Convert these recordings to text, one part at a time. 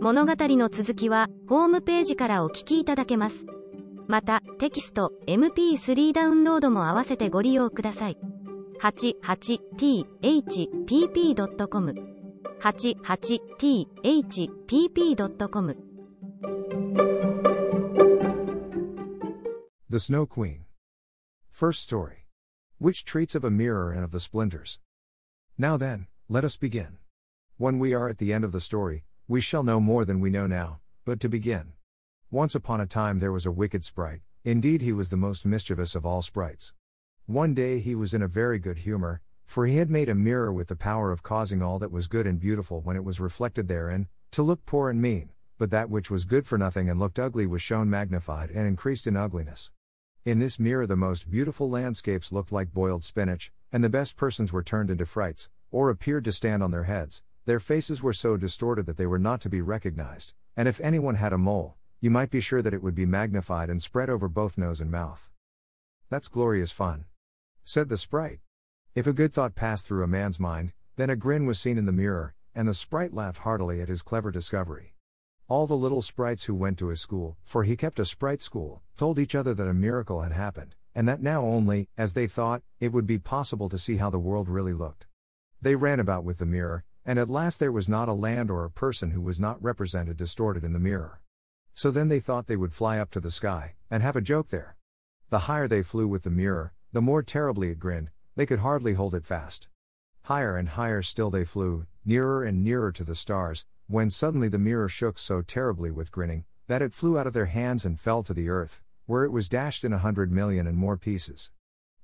物語の続きはホームページからお聞きいただけますまたテキスト MP3 ダウンロードも合わせてご利用ください 88thpp.com 88thpp.com The Snow Queen First Story Which treats of a mirror and of the splendors. Now then, let us begin. When we are at the end of the story, We shall know more than we know now, but to begin. Once upon a time there was a wicked sprite, indeed, he was the most mischievous of all sprites. One day he was in a very good humor, for he had made a mirror with the power of causing all that was good and beautiful when it was reflected therein, to look poor and mean, but that which was good for nothing and looked ugly was shown magnified and increased in ugliness. In this mirror, the most beautiful landscapes looked like boiled spinach, and the best persons were turned into frights, or appeared to stand on their heads, their faces were so distorted that they were not to be recognized, and if anyone had a mole, you might be sure that it would be magnified and spread over both nose and mouth. That's glorious fun. Said the sprite. If a good thought passed through a man's mind, then a grin was seen in the mirror, and the sprite laughed heartily at his clever discovery. All the little sprites who went to his school, for he kept a sprite school, told each other that a miracle had happened, and that now only, as they thought, it would be possible to see how the world really looked. They ran about with the mirror, and at last there was not a land or a person who was not represented distorted in the mirror. So then they thought they would fly up to the sky, and have a joke there. The higher they flew with the mirror, the more terribly it grinned, they could hardly hold it fast. Higher and higher still they flew, nearer and nearer to the stars, when suddenly the mirror shook so terribly with grinning, that it flew out of their hands and fell to the earth, where it was dashed in a hundred million and more pieces.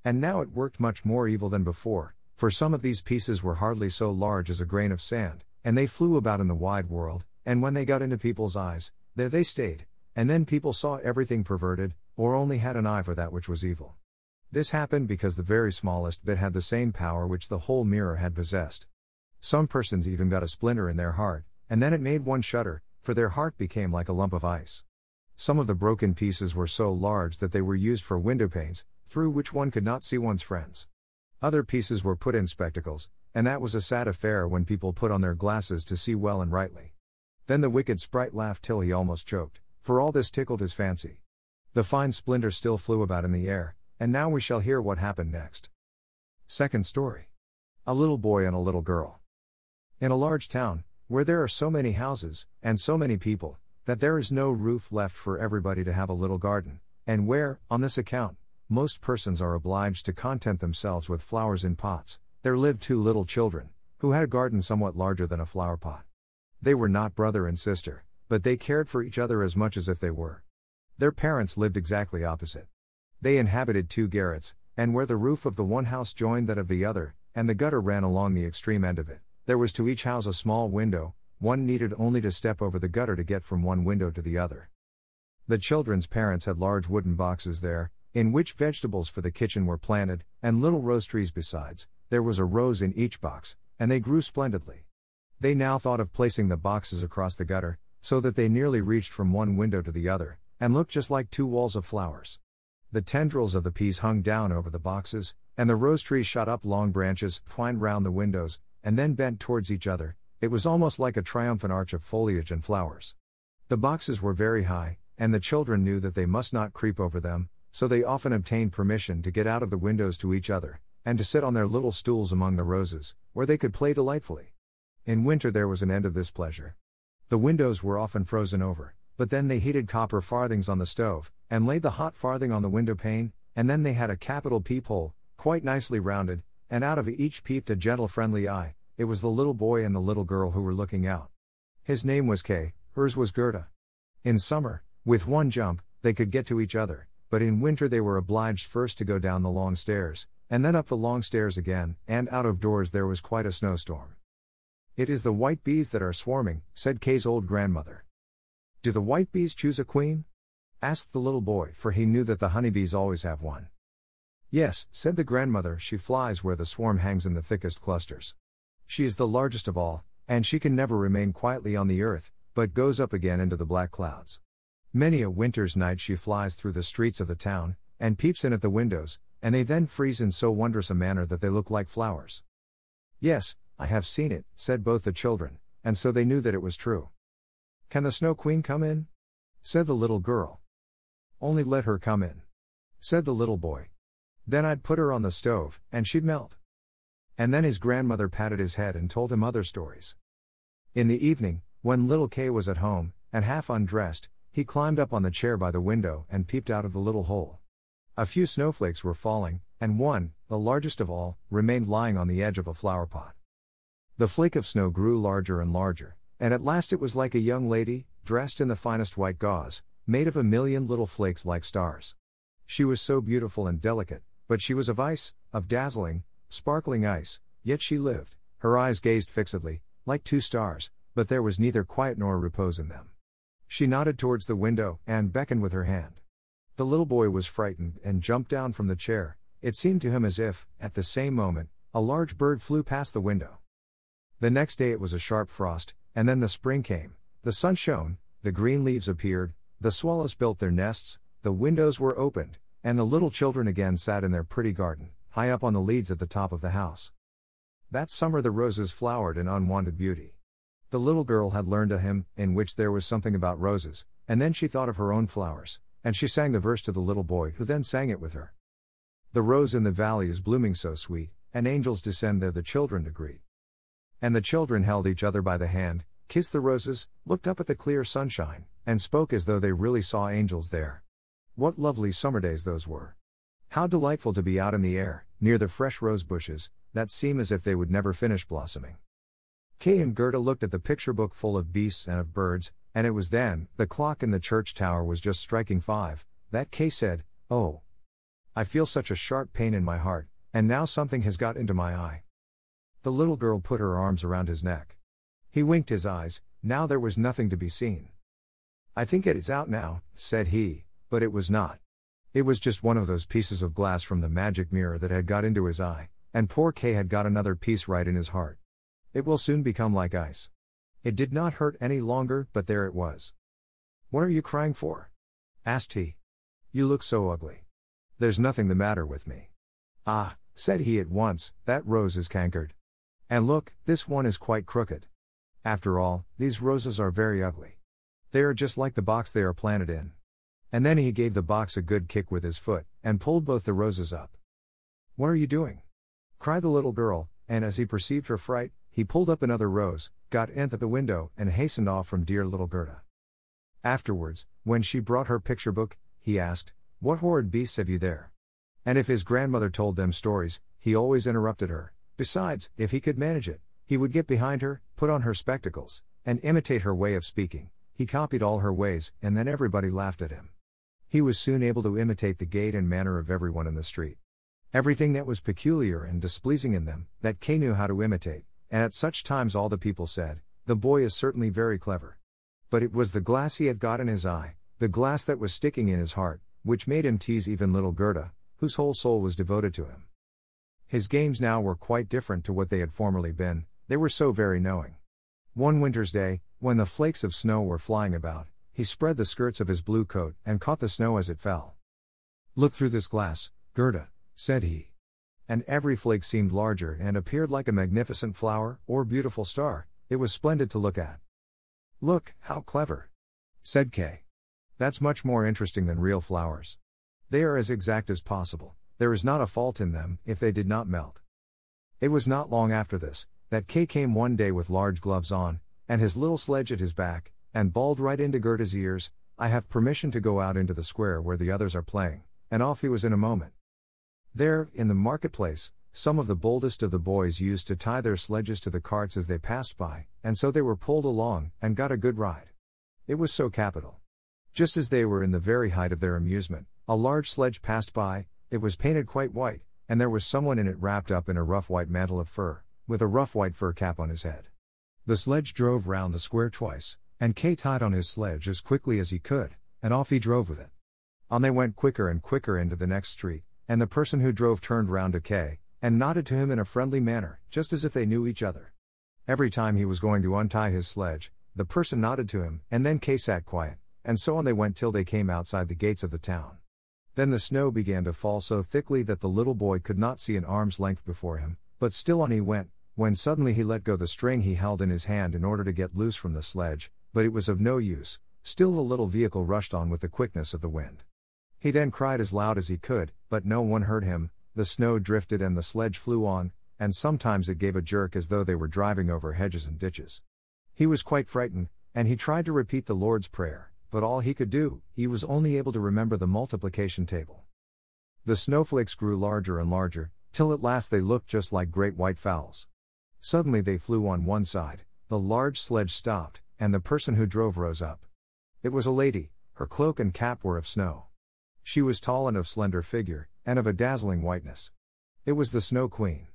And now it worked much more evil than before, for some of these pieces were hardly so large as a grain of sand, and they flew about in the wide world, and when they got into people's eyes, there they stayed, and then people saw everything perverted, or only had an eye for that which was evil. This happened because the very smallest bit had the same power which the whole mirror had possessed. Some persons even got a splinter in their heart, and then it made one shudder, for their heart became like a lump of ice. Some of the broken pieces were so large that they were used for window panes, through which one could not see one's friends. Other pieces were put in spectacles, and that was a sad affair when people put on their glasses to see well and rightly. Then the wicked sprite laughed till he almost choked, for all this tickled his fancy. The fine splinter still flew about in the air, and now we shall hear what happened next. Second story A little boy and a little girl. In a large town, where there are so many houses, and so many people, that there is no roof left for everybody to have a little garden, and where, on this account, most persons are obliged to content themselves with flowers in pots. There lived two little children, who had a garden somewhat larger than a flower pot. They were not brother and sister, but they cared for each other as much as if they were. Their parents lived exactly opposite. They inhabited two garrets, and where the roof of the one house joined that of the other, and the gutter ran along the extreme end of it, there was to each house a small window, one needed only to step over the gutter to get from one window to the other. The children's parents had large wooden boxes there, in which vegetables for the kitchen were planted, and little rose trees besides, there was a rose in each box, and they grew splendidly. They now thought of placing the boxes across the gutter, so that they nearly reached from one window to the other, and looked just like two walls of flowers. The tendrils of the peas hung down over the boxes, and the rose trees shot up long branches, twined round the windows, and then bent towards each other. It was almost like a triumphant arch of foliage and flowers. The boxes were very high, and the children knew that they must not creep over them, so they often obtained permission to get out of the windows to each other, and to sit on their little stools among the roses, where they could play delightfully. In winter there was an end of this pleasure. The windows were often frozen over, but then they heated copper farthings on the stove, and laid the hot farthing on the window pane, and then they had a capital peephole, quite nicely rounded, and out of each peeped a gentle friendly eye, it was the little boy and the little girl who were looking out. His name was Kay, hers was Gerda. In summer, with one jump, they could get to each other, but in winter they were obliged first to go down the long stairs, and then up the long stairs again, and out of doors there was quite a snowstorm. It is the white bees that are swarming, said Kay's old grandmother. Do the white bees choose a queen? asked the little boy, for he knew that the honeybees always have one. Yes, said the grandmother, she flies where the swarm hangs in the thickest clusters. She is the largest of all, and she can never remain quietly on the earth, but goes up again into the black clouds. Many a winter's night she flies through the streets of the town, and peeps in at the windows, and they then freeze in so wondrous a manner that they look like flowers. Yes, I have seen it, said both the children, and so they knew that it was true. Can the Snow Queen come in? said the little girl. Only let her come in, said the little boy. Then I'd put her on the stove, and she'd melt. And then his grandmother patted his head and told him other stories. In the evening, when little Kay was at home, and half undressed, he climbed up on the chair by the window and peeped out of the little hole. A few snowflakes were falling, and one, the largest of all, remained lying on the edge of a flower pot. The flake of snow grew larger and larger, and at last it was like a young lady, dressed in the finest white gauze, made of a million little flakes like stars. She was so beautiful and delicate, but she was of ice, of dazzling, sparkling ice, yet she lived, her eyes gazed fixedly, like two stars, but there was neither quiet nor repose in them. She nodded towards the window and beckoned with her hand. The little boy was frightened and jumped down from the chair. It seemed to him as if, at the same moment, a large bird flew past the window. The next day it was a sharp frost, and then the spring came. The sun shone, the green leaves appeared, the swallows built their nests, the windows were opened, and the little children again sat in their pretty garden, high up on the leads at the top of the house. That summer the roses flowered in unwonted beauty. The little girl had learned a hymn, in which there was something about roses, and then she thought of her own flowers, and she sang the verse to the little boy who then sang it with her. The rose in the valley is blooming so sweet, and angels descend there the children to greet. And the children held each other by the hand, kissed the roses, looked up at the clear sunshine, and spoke as though they really saw angels there. What lovely summer days those were! How delightful to be out in the air, near the fresh rose bushes, that seem as if they would never finish blossoming. Kay and Gerda looked at the picture book full of beasts and of birds, and it was then, the clock in the church tower was just striking five, that Kay said, Oh. I feel such a sharp pain in my heart, and now something has got into my eye. The little girl put her arms around his neck. He winked his eyes, now there was nothing to be seen. I think it is out now, said he, but it was not. It was just one of those pieces of glass from the magic mirror that had got into his eye, and poor Kay had got another piece right in his heart. It will soon become like ice. It did not hurt any longer, but there it was. What are you crying for? asked he. You look so ugly. There's nothing the matter with me. Ah, said he at once, that rose is cankered. And look, this one is quite crooked. After all, these roses are very ugly. They are just like the box they are planted in. And then he gave the box a good kick with his foot, and pulled both the roses up. What are you doing? cried the little girl, and as he perceived her fright, he pulled up another rose, got Anth at the window, and hastened off from dear little Gerda. Afterwards, when she brought her picture book, he asked, What horrid beasts have you there? And if his grandmother told them stories, he always interrupted her. Besides, if he could manage it, he would get behind her, put on her spectacles, and imitate her way of speaking. He copied all her ways, and then everybody laughed at him. He was soon able to imitate the gait and manner of everyone in the street. Everything that was peculiar and displeasing in them, that Kay knew how to imitate, and at such times all the people said, The boy is certainly very clever. But it was the glass he had got in his eye, the glass that was sticking in his heart, which made him tease even little Gerda, whose whole soul was devoted to him. His games now were quite different to what they had formerly been, they were so very knowing. One winter's day, when the flakes of snow were flying about, he spread the skirts of his blue coat and caught the snow as it fell. Look through this glass, Gerda, said he and every flake seemed larger and appeared like a magnificent flower or beautiful star. It was splendid to look at. Look, how clever! said Kay. That's much more interesting than real flowers. They are as exact as possible, there is not a fault in them if they did not melt. It was not long after this that Kay came one day with large gloves on, and his little sledge at his back, and bawled right into Gerda's ears, I have permission to go out into the square where the others are playing, and off he was in a moment. There, in the marketplace, some of the boldest of the boys used to tie their sledges to the carts as they passed by, and so they were pulled along and got a good ride. It was so capital. Just as they were in the very height of their amusement, a large sledge passed by, it was painted quite white, and there was someone in it wrapped up in a rough white mantle of fur, with a rough white fur cap on his head. The sledge drove round the square twice, and Kay tied on his sledge as quickly as he could, and off he drove with it. On they went quicker and quicker into the next street, and the person who drove turned round to Kay, and nodded to him in a friendly manner, just as if they knew each other. Every time he was going to untie his sledge, the person nodded to him, and then Kay sat quiet, and so on they went till they came outside the gates of the town. Then the snow began to fall so thickly that the little boy could not see an arm's length before him, but still on he went, when suddenly he let go the string he held in his hand in order to get loose from the sledge, but it was of no use, still the little vehicle rushed on with the quickness of the wind. He then cried as loud as he could, but no one heard him, the snow drifted and the sledge flew on, and sometimes it gave a jerk as though they were driving over hedges and ditches. He was quite frightened, and he tried to repeat the Lord's Prayer, but all he could do, he was only able to remember the multiplication table. The snowflakes grew larger and larger, till at last they looked just like great white fowls. Suddenly they flew on one side, the large sledge stopped, and the person who drove rose up. It was a lady, her cloak and cap were of snow. She was tall and of slender figure, and of a dazzling whiteness. It was the Snow Queen.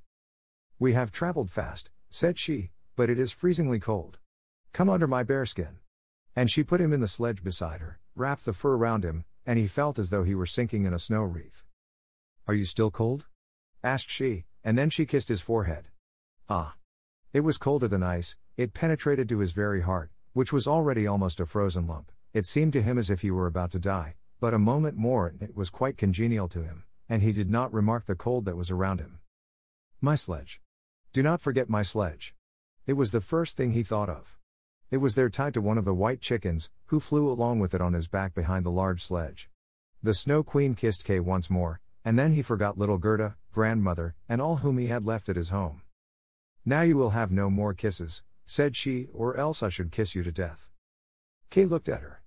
We have traveled fast, said she, but it is freezingly cold. Come under my bearskin. And she put him in the sledge beside her, wrapped the fur round him, and he felt as though he were sinking in a snow wreath. Are you still cold? asked she, and then she kissed his forehead. Ah! It was colder than ice, it penetrated to his very heart, which was already almost a frozen lump. It seemed to him as if he were about to die, but a moment more and it was quite congenial to him, and he did not remark the cold that was around him. My sledge. Do not forget my sledge. It was the first thing he thought of. It was there tied to one of the white chickens, who flew along with it on his back behind the large sledge. The Snow Queen kissed Kay once more, and then he forgot little Gerda, grandmother, and all whom he had left at his home. Now you will have no more kisses, said she, or else I should kiss you to death. Kay looked at her.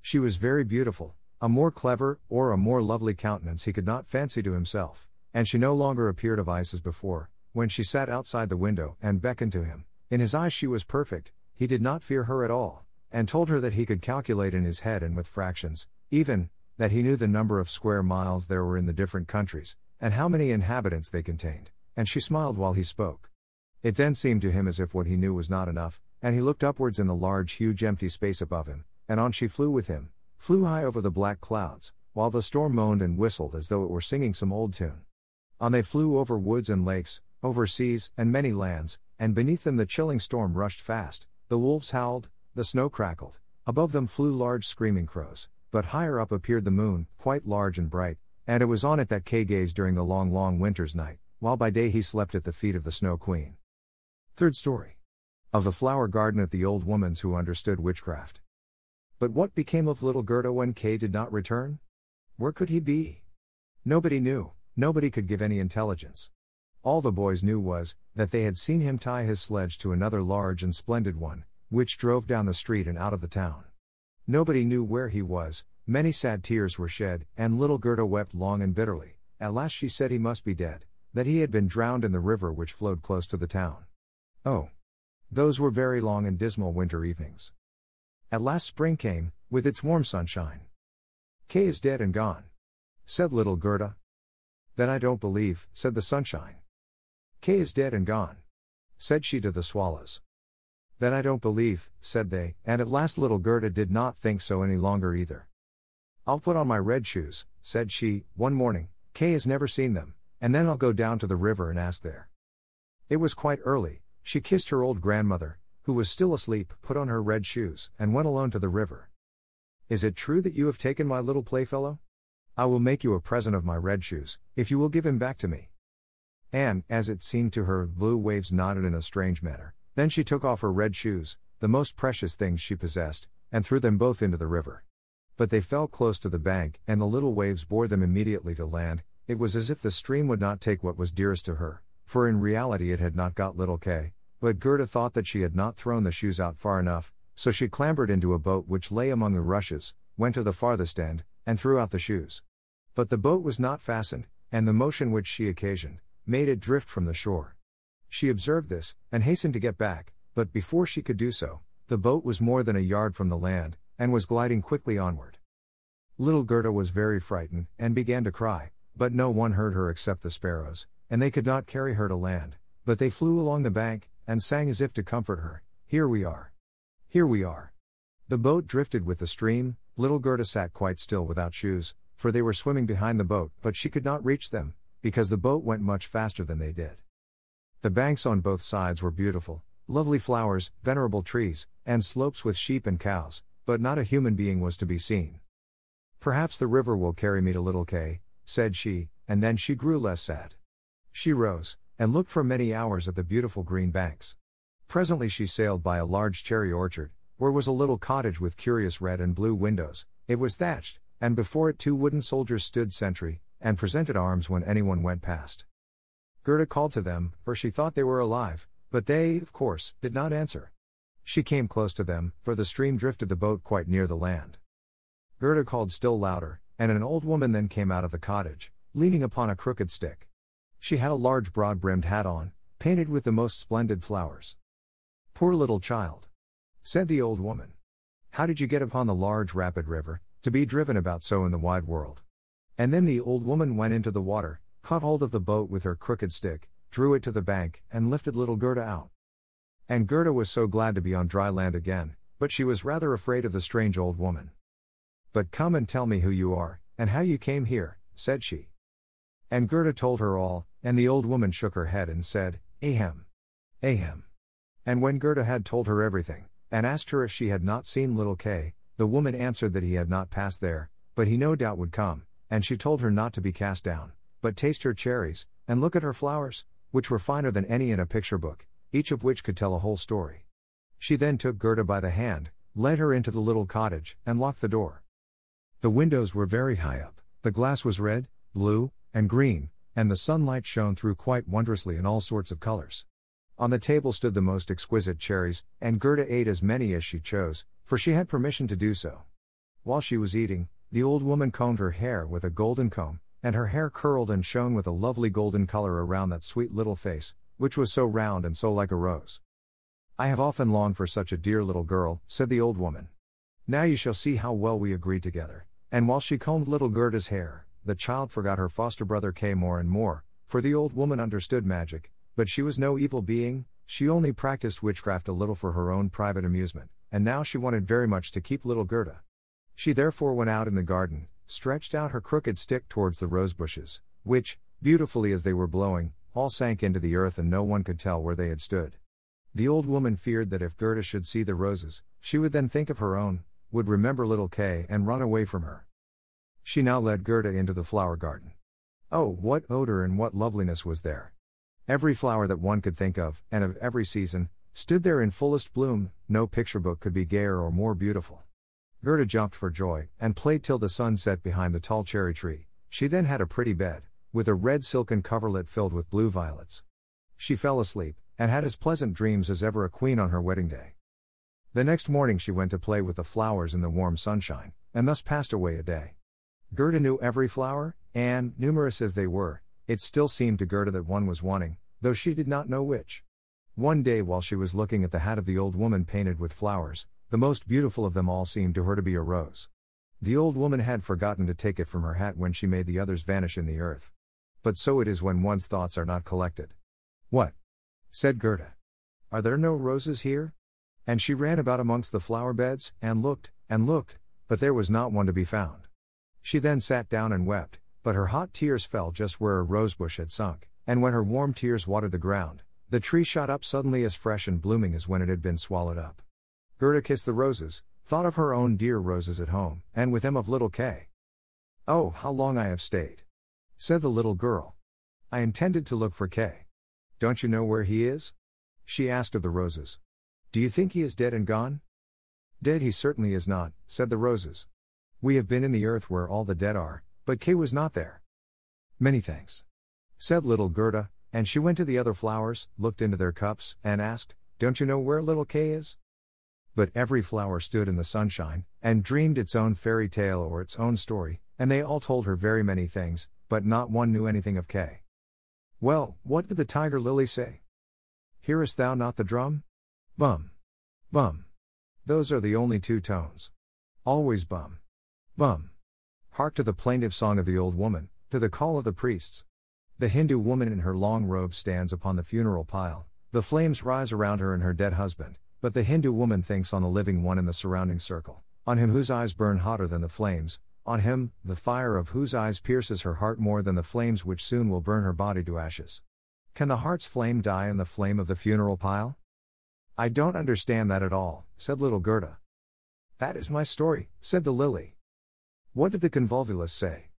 She was very beautiful, a more clever, or a more lovely countenance he could not fancy to himself, and she no longer appeared of ice as before, when she sat outside the window and beckoned to him. In his eyes she was perfect, he did not fear her at all, and told her that he could calculate in his head and with fractions, even, that he knew the number of square miles there were in the different countries, and how many inhabitants they contained, and she smiled while he spoke. It then seemed to him as if what he knew was not enough, and he looked upwards in the large, huge, empty space above him, and on she flew with him, flew high over the black clouds, while the storm moaned and whistled as though it were singing some old tune. On they flew over woods and lakes, over seas and many lands, and beneath them the chilling storm rushed fast, the wolves howled, the snow crackled, above them flew large screaming crows, but higher up appeared the moon, quite large and bright, and it was on it that Kay gazed during the long, long winter's night, while by day he slept at the feet of the Snow Queen. Third story. Of the flower garden at the old woman's who understood witchcraft. But what became of little Gerda when Kay did not return? Where could he be? Nobody knew, nobody could give any intelligence. All the boys knew was that they had seen him tie his sledge to another large and splendid one, which drove down the street and out of the town. Nobody knew where he was, many sad tears were shed, and little Gerda wept long and bitterly. At last she said he must be dead, that he had been drowned in the river which flowed close to the town. Oh! Those were very long and dismal winter evenings. At last spring came, with its warm sunshine. Kay is dead and gone. Said little Gerda. Then I don't believe, said the sunshine. Kay is dead and gone. Said she to the swallows. Then I don't believe, said they, and at last little Gerda did not think so any longer either. I'll put on my red shoes, said she, one morning, Kay has never seen them, and then I'll go down to the river and ask there. It was quite early, she kissed her old grandmother, who was still asleep, put on her red shoes, and went alone to the river. Is it true that you have taken my little playfellow? I will make you a present of my red shoes, if you will give him back to me. And, as it seemed to her, blue waves nodded in a strange manner. Then she took off her red shoes, the most precious things she possessed, and threw them both into the river. But they fell close to the bank, and the little waves bore them immediately to land. It was as if the stream would not take what was dearest to her, for in reality it had not got little K, but Gerda thought that she had not thrown the shoes out far enough, so she clambered into a boat which lay among the rushes, went to the farthest end, and threw out the shoes. But the boat was not fastened, and the motion which she occasioned made it drift from the shore. She observed this, and hastened to get back, but before she could do so, the boat was more than a yard from the land, and was gliding quickly onward. Little Gerda was very frightened, and began to cry, but no one heard her except the sparrows, and they could not carry her to land, but they flew along the bank, and sang as if to comfort her Here we are. Here we are. The boat drifted with the stream, little Gerda sat quite still without shoes, for they were swimming behind the boat, but she could not reach them, because the boat went much faster than they did. The banks on both sides were beautiful, lovely flowers, venerable trees, and slopes with sheep and cows, but not a human being was to be seen. Perhaps the river will carry me to Little K, said she, and then she grew less sad. She rose, and looked for many hours at the beautiful green banks. Presently she sailed by a large cherry orchard, where was a little cottage with curious red and blue windows, it was thatched, and before it two wooden soldiers stood sentry, and presented arms when anyone went past. Gerda called to them, for she thought they were alive, but they, of course, did not answer. She came close to them, for the stream drifted the boat quite near the land. Gerda called still louder, and an old woman then came out of the cottage, leaning upon a crooked stick. She had a large broad brimmed hat on, painted with the most splendid flowers. Poor little child! said the old woman. How did you get upon the large rapid river, to be driven about so in the wide world? And then the old woman went into the water, caught hold of the boat with her crooked stick, drew it to the bank, and lifted little Gerda out. And Gerda was so glad to be on dry land again, but she was rather afraid of the strange old woman. But come and tell me who you are, and how you came here, said she. And Gerda told her all, and the old woman shook her head and said, Ahem. Ahem. And when Gerda had told her everything, and asked her if she had not seen little Kay, the woman answered that he had not passed there, but he no doubt would come, and she told her not to be cast down, but taste her cherries, and look at her flowers, which were finer than any in a picture book, each of which could tell a whole story. She then took Gerda by the hand, led her into the little cottage, and locked the door. The windows were very high up, the glass was red, blue, and green, and the sunlight shone through quite wondrously in all sorts of colors. On the table stood the most exquisite cherries, and Gerda ate as many as she chose, for she had permission to do so. While she was eating, the old woman combed her hair with a golden comb, and her hair curled and shone with a lovely golden color around that sweet little face, which was so round and so like a rose. I have often longed for such a dear little girl, said the old woman. Now you shall see how well we agree together. And while she combed little Gerda's hair, the child forgot her foster brother Kay more and more, for the old woman understood magic, but she was no evil being, she only practiced witchcraft a little for her own private amusement, and now she wanted very much to keep little Gerda. She therefore went out in the garden, stretched out her crooked stick towards the rose bushes, which, beautifully as they were blowing, all sank into the earth and no one could tell where they had stood. The old woman feared that if Gerda should see the roses, she would then think of her own, would remember little Kay and run away from her. She now led Gerda into the flower garden. Oh, what odor and what loveliness was there! Every flower that one could think of, and of every season, stood there in fullest bloom, no picture book could be gayer or more beautiful. Gerda jumped for joy, and played till the sun set behind the tall cherry tree. She then had a pretty bed, with a red silken coverlet filled with blue violets. She fell asleep, and had as pleasant dreams as ever a queen on her wedding day. The next morning she went to play with the flowers in the warm sunshine, and thus passed away a day. Gerda knew every flower, and, numerous as they were, it still seemed to Gerda that one was wanting, though she did not know which. One day, while she was looking at the hat of the old woman painted with flowers, the most beautiful of them all seemed to her to be a rose. The old woman had forgotten to take it from her hat when she made the others vanish in the earth. But so it is when one's thoughts are not collected. What? said Gerda. Are there no roses here? And she ran about amongst the flower beds, and looked, and looked, but there was not one to be found. She then sat down and wept, but her hot tears fell just where a rosebush had sunk, and when her warm tears watered the ground, the tree shot up suddenly as fresh and blooming as when it had been swallowed up. Gerda kissed the roses, thought of her own dear roses at home, and with them of little K. Oh, how long I have stayed! said the little girl. I intended to look for K. Don't you know where he is? she asked of the roses. Do you think he is dead and gone? Dead he certainly is not, said the roses. We have been in the earth where all the dead are, but Kay was not there. Many thanks. Said little Gerda, and she went to the other flowers, looked into their cups, and asked, Don't you know where little Kay is? But every flower stood in the sunshine, and dreamed its own fairy tale or its own story, and they all told her very many things, but not one knew anything of Kay. Well, what did the tiger lily say? Hearest thou not the drum? Bum. Bum. Those are the only two tones. Always bum. Bum. Hark to the plaintive song of the old woman, to the call of the priests. The Hindu woman in her long robe stands upon the funeral pile, the flames rise around her and her dead husband, but the Hindu woman thinks on the living one in the surrounding circle, on him whose eyes burn hotter than the flames, on him, the fire of whose eyes pierces her heart more than the flames which soon will burn her body to ashes. Can the heart's flame die in the flame of the funeral pile? I don't understand that at all, said little Gerda. That is my story, said the lily. What did the convolvulus say?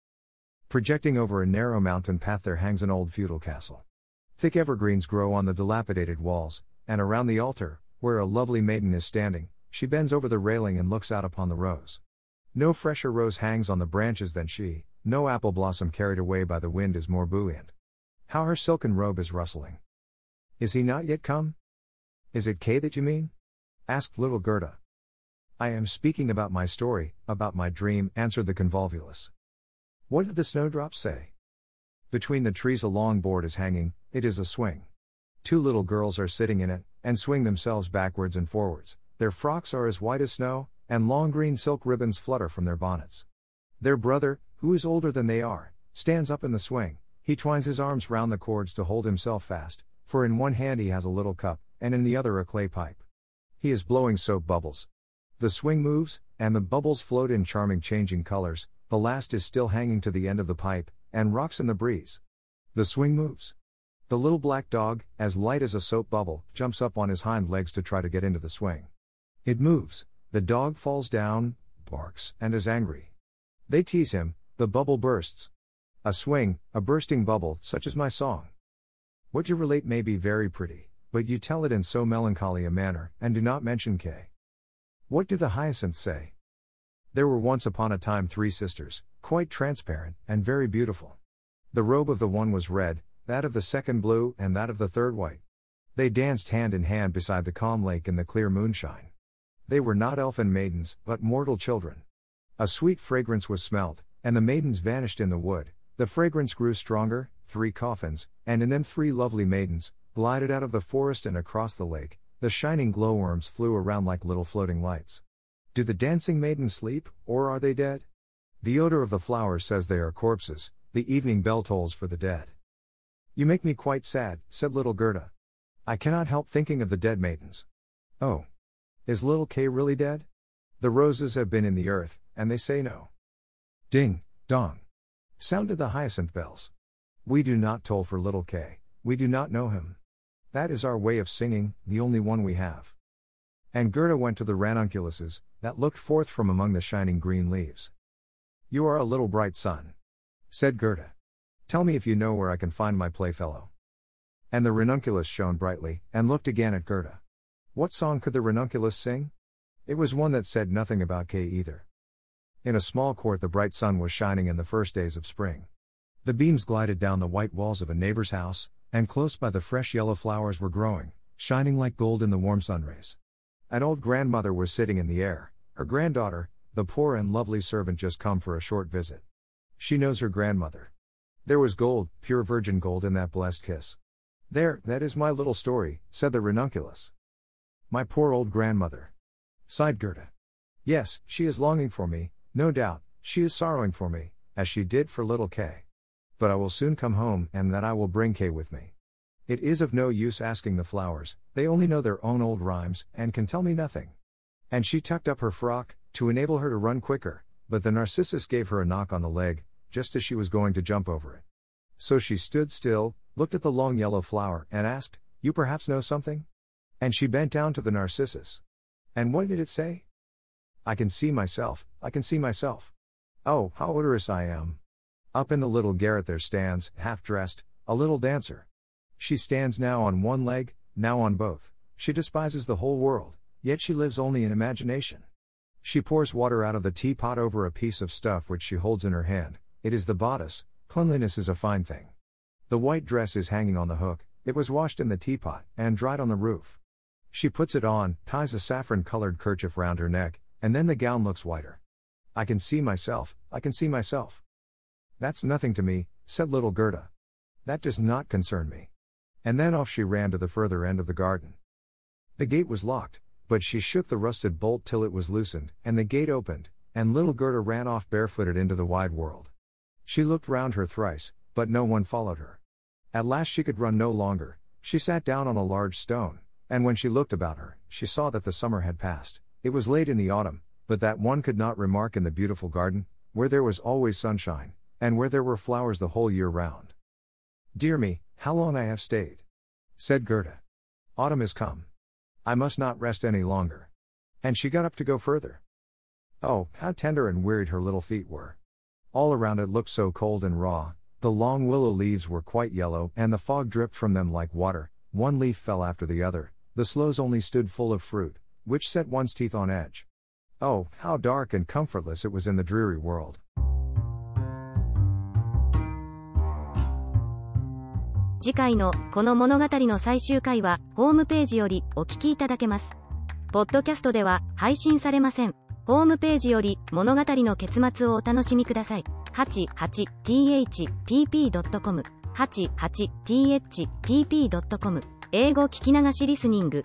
Projecting over a narrow mountain path, there hangs an old feudal castle. Thick evergreens grow on the dilapidated walls, and around the altar, where a lovely maiden is standing, she bends over the railing and looks out upon the rose. No fresher rose hangs on the branches than she, no apple blossom carried away by the wind is more buoyant. How her silken robe is rustling. Is he not yet come? Is it Kay that you mean? asked little Gerda. I am speaking about my story, about my dream, answered the convolvulus. What did the snowdrops say? Between the trees, a long board is hanging, it is a swing. Two little girls are sitting in it, and swing themselves backwards and forwards. Their frocks are as white as snow, and long green silk ribbons flutter from their bonnets. Their brother, who is older than they are, stands up in the swing. He twines his arms round the cords to hold himself fast, for in one hand he has a little cup, and in the other a clay pipe. He is blowing soap bubbles, the swing moves, and the bubbles float in charming changing colors, the last is still hanging to the end of the pipe, and rocks in the breeze. The swing moves. The little black dog, as light as a soap bubble, jumps up on his hind legs to try to get into the swing. It moves, the dog falls down, barks, and is angry. They tease him, the bubble bursts. A swing, a bursting bubble, such is my song. What you relate may be very pretty, but you tell it in so melancholy a manner, and do not mention K. What do the hyacinths say? There were once upon a time three sisters, quite transparent, and very beautiful. The robe of the one was red, that of the second blue, and that of the third white. They danced hand in hand beside the calm lake in the clear moonshine. They were not elfin maidens, but mortal children. A sweet fragrance was smelt, and the maidens vanished in the wood. The fragrance grew stronger, three coffins, and in them three lovely maidens, glided out of the forest and across the lake, the shining glowworms flew around like little floating lights. Do the dancing maidens sleep, or are they dead? The odor of the flowers says they are corpses, the evening bell tolls for the dead. You make me quite sad, said little Gerda. I cannot help thinking of the dead maidens. Oh. Is little Kay really dead? The roses have been in the earth, and they say no. Ding, dong. Sounded the hyacinth bells. We do not toll for little Kay, we do not know him. That is our way of singing, the only one we have. And Gerda went to the ranunculuses, that looked forth from among the shining green leaves. You are a little bright sun. Said Gerda. Tell me if you know where I can find my playfellow. And the ranunculus shone brightly, and looked again at Gerda. What song could the ranunculus sing? It was one that said nothing about Kay either. In a small court, the bright sun was shining in the first days of spring. The beams glided down the white walls of a neighbor's house, and close by the fresh yellow flowers were growing, shining like gold in the warm sunrays. An old grandmother was sitting in the air, her granddaughter, the poor and lovely servant just come for a short visit. She knows her grandmother. There was gold, pure virgin gold in that blessed kiss. There, that is my little story, said the ranunculus. My poor old grandmother. Sighed Gerda. Yes, she is longing for me, no doubt, she is sorrowing for me, as she did for little Kay but I will soon come home and then I will bring Kay with me. It is of no use asking the flowers, they only know their own old rhymes and can tell me nothing. And she tucked up her frock, to enable her to run quicker, but the narcissus gave her a knock on the leg, just as she was going to jump over it. So she stood still, looked at the long yellow flower, and asked, You perhaps know something? And she bent down to the narcissus. And what did it say? I can see myself, I can see myself. Oh, how odorous I am. Up in the little garret there stands, half dressed, a little dancer. She stands now on one leg, now on both. She despises the whole world, yet she lives only in imagination. She pours water out of the teapot over a piece of stuff which she holds in her hand. It is the bodice, cleanliness is a fine thing. The white dress is hanging on the hook, it was washed in the teapot and dried on the roof. She puts it on, ties a saffron colored kerchief round her neck, and then the gown looks whiter. I can see myself, I can see myself. That's nothing to me, said little Gerda. That does not concern me. And then off she ran to the further end of the garden. The gate was locked, but she shook the rusted bolt till it was loosened, and the gate opened, and little Gerda ran off barefooted into the wide world. She looked round her thrice, but no one followed her. At last she could run no longer, she sat down on a large stone, and when she looked about her, she saw that the summer had passed, it was late in the autumn, but that one could not remark in the beautiful garden, where there was always sunshine, and where there were flowers the whole year round. Dear me, how long I have stayed! said Gerda. Autumn is come. I must not rest any longer. And she got up to go further. Oh, how tender and wearied her little feet were! All around it looked so cold and raw, the long willow leaves were quite yellow, and the fog dripped from them like water, one leaf fell after the other, the sloes only stood full of fruit, which set one's teeth on edge. Oh, how dark and comfortless it was in the dreary world! 次回のこの物語の最終回はホームページよりお聞きいただけますポッドキャストでは配信されませんホームページより物語の結末をお楽しみください 88thpp.com 88thpp.com 英語聞き流しリスニング